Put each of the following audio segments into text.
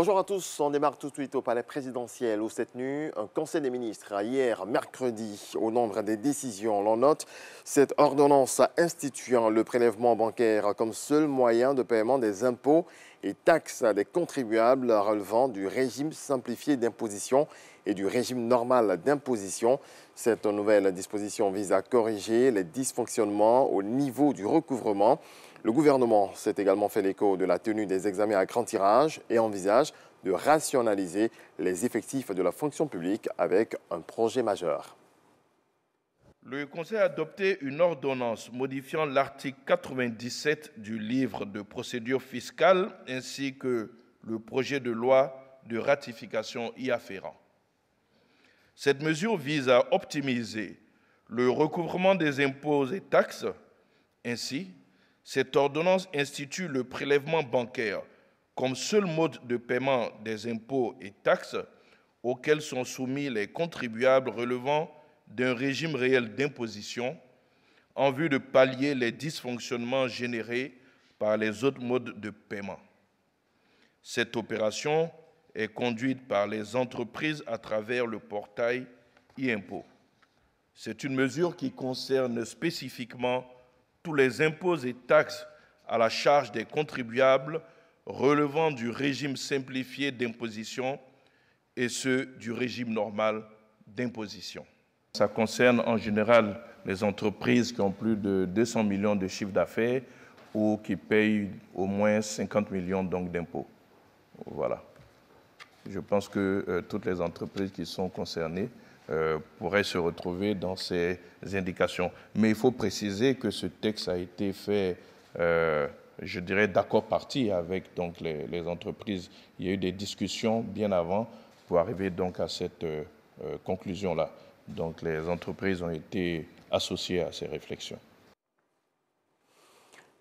Bonjour à tous, on démarre tout de suite au palais présidentiel où cette nuit, un conseil des ministres a hier mercredi au nombre des décisions. L'on note cette ordonnance instituant le prélèvement bancaire comme seul moyen de paiement des impôts et taxes des contribuables relevant du régime simplifié d'imposition et du régime normal d'imposition. Cette nouvelle disposition vise à corriger les dysfonctionnements au niveau du recouvrement. Le gouvernement s'est également fait l'écho de la tenue des examens à grand tirage et envisage de rationaliser les effectifs de la fonction publique avec un projet majeur le Conseil a adopté une ordonnance modifiant l'article 97 du livre de procédure fiscale ainsi que le projet de loi de ratification y afférent. Cette mesure vise à optimiser le recouvrement des impôts et taxes. Ainsi, cette ordonnance institue le prélèvement bancaire comme seul mode de paiement des impôts et taxes auxquels sont soumis les contribuables relevant d'un régime réel d'imposition en vue de pallier les dysfonctionnements générés par les autres modes de paiement. Cette opération est conduite par les entreprises à travers le portail e-impôt. C'est une mesure qui concerne spécifiquement tous les impôts et taxes à la charge des contribuables relevant du régime simplifié d'imposition et ceux du régime normal d'imposition. Ça concerne en général les entreprises qui ont plus de 200 millions de chiffre d'affaires ou qui payent au moins 50 millions d'impôts. Voilà. Je pense que euh, toutes les entreprises qui sont concernées euh, pourraient se retrouver dans ces indications. Mais il faut préciser que ce texte a été fait, euh, je dirais, d'accord parti avec les, entreprises. Il y a eu des discussions bien avant pour arriver à cette conclusion-là. Donc les entreprises ont été associées à ces réflexions.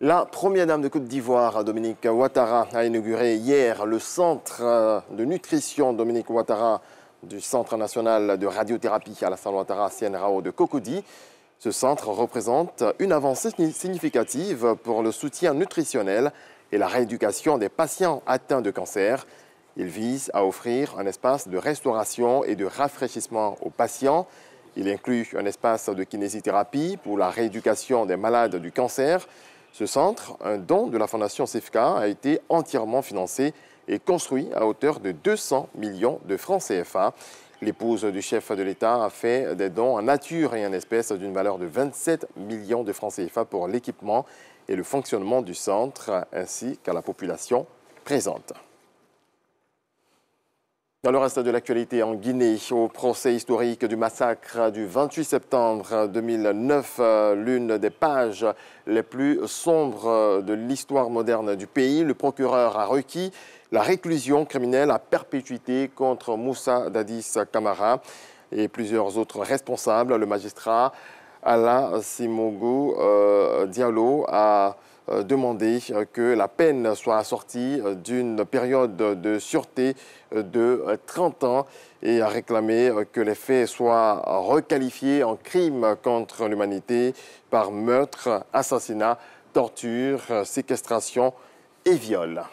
La première dame de Côte d'Ivoire, Dominique Ouattara, a inauguré hier le centre euh, de nutrition Dominique Ouattara du Centre national de radiothérapie à la salle Ouattara Sienrao de Cocody. Ce centre représente une avancée significative pour le soutien nutritionnel et la rééducation des patients atteints de cancer. Il vise à offrir un espace de restauration et de rafraîchissement aux patients. Il inclut un espace de kinésithérapie pour la rééducation des malades du cancer. Ce centre, un don de la Fondation CFK, a été entièrement financé et construit à hauteur de 200 millions de francs CFA. L'épouse du chef de l'État a fait des dons en nature et en espèces d'une valeur de 27 millions de francs CFA pour l'équipement et le fonctionnement du centre ainsi qu'à la population présente. Dans le reste de l'actualité en Guinée, au procès historique du massacre du 28 septembre 2009, euh, l'une des pages les plus sombres de l'histoire moderne du pays, le procureur a requis la réclusion criminelle à perpétuité contre Moussa Dadis Kamara et plusieurs autres responsables. Le magistrat Alain Simongo euh, Diallo a euh, demander euh, que la peine soit assortie euh, d'une période de sûreté de 30 ans et a réclamé que les faits soient requalifiés en crimes contre l'humanité par meurtre, assassinat, torture, séquestration et viol.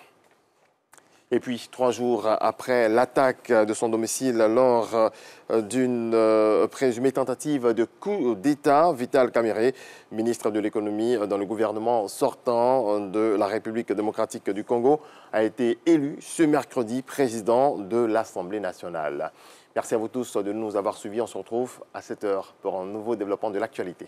Et puis, trois jours après l'attaque de son domicile lors euh, d'une euh, présumée tentative de coup d'État, Vital Caméré, ministre de l'économie euh, dans le gouvernement sortant de la République démocratique du Congo, a été élu ce mercredi président de l'Assemblée nationale. Merci à vous tous de nous avoir suivis. On se retrouve à 7 heure pour un nouveau développement de l'actualité.